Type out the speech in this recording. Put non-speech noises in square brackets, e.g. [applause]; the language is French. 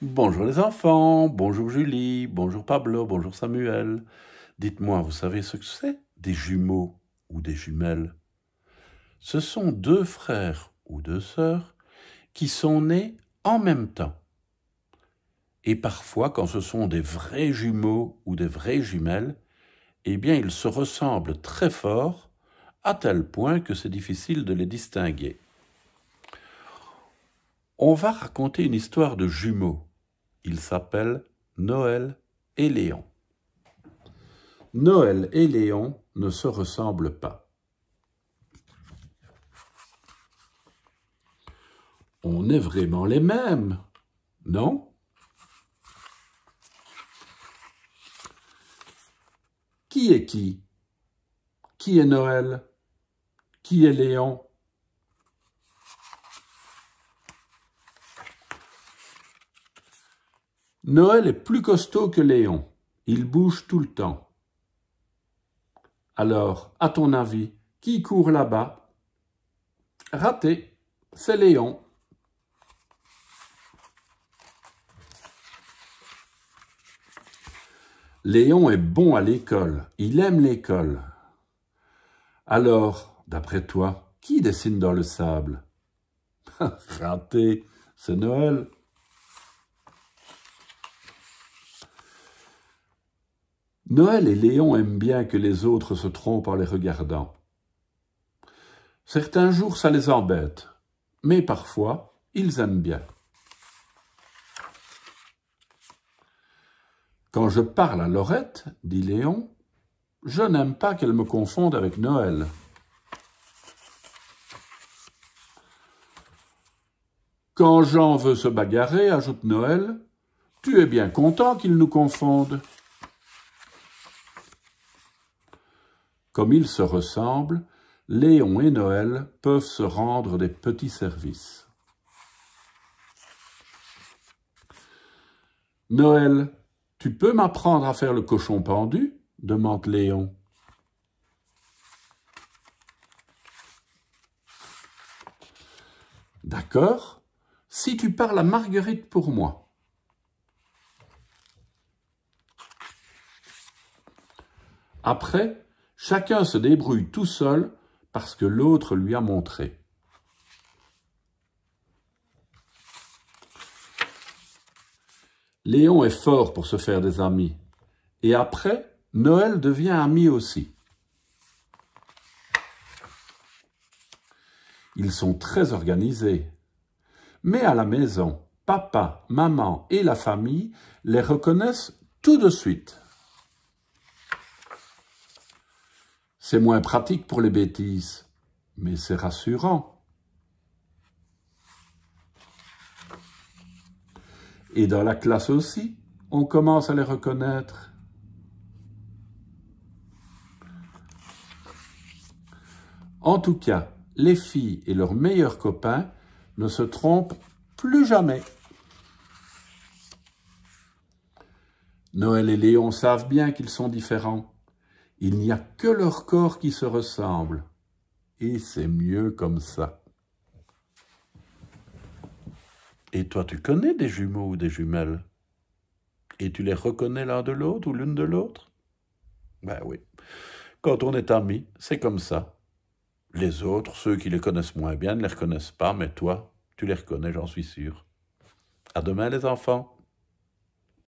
Bonjour les enfants, bonjour Julie, bonjour Pablo, bonjour Samuel. Dites-moi, vous savez ce que c'est des jumeaux ou des jumelles Ce sont deux frères ou deux sœurs qui sont nés en même temps. Et parfois, quand ce sont des vrais jumeaux ou des vraies jumelles, eh bien, ils se ressemblent très fort, à tel point que c'est difficile de les distinguer. On va raconter une histoire de jumeaux. Ils s'appellent Noël et Léon. Noël et Léon ne se ressemblent pas. On est vraiment les mêmes, non Qui est qui Qui est Noël Qui est Léon Noël est plus costaud que Léon. Il bouge tout le temps. Alors, à ton avis, qui court là-bas Raté, c'est Léon. Léon est bon à l'école, il aime l'école. Alors, d'après toi, qui dessine dans le sable [laughs] Raté, c'est Noël. Noël et Léon aiment bien que les autres se trompent en les regardant. Certains jours, ça les embête, mais parfois, ils aiment bien. Quand je parle à Laurette, dit Léon, je n'aime pas qu'elle me confonde avec Noël. Quand Jean veut se bagarrer, ajoute Noël, tu es bien content qu'il nous confonde. Comme ils se ressemblent, Léon et Noël peuvent se rendre des petits services. Noël, tu peux m'apprendre à faire le cochon pendu demande Léon. D'accord, si tu parles à Marguerite pour moi. Après, Chacun se débrouille tout seul parce que l'autre lui a montré. Léon est fort pour se faire des amis. Et après, Noël devient ami aussi. Ils sont très organisés. Mais à la maison, papa, maman et la famille les reconnaissent tout de suite. C'est moins pratique pour les bêtises, mais c'est rassurant. Et dans la classe aussi, on commence à les reconnaître. En tout cas, les filles et leurs meilleurs copains ne se trompent plus jamais. Noël et Léon savent bien qu'ils sont différents. Il n'y a que leur corps qui se ressemble. Et c'est mieux comme ça. Et toi, tu connais des jumeaux ou des jumelles Et tu les reconnais l'un de l'autre ou l'une de l'autre Ben oui. Quand on est amis, c'est comme ça. Les autres, ceux qui les connaissent moins bien, ne les reconnaissent pas, mais toi, tu les reconnais, j'en suis sûr. À demain, les enfants.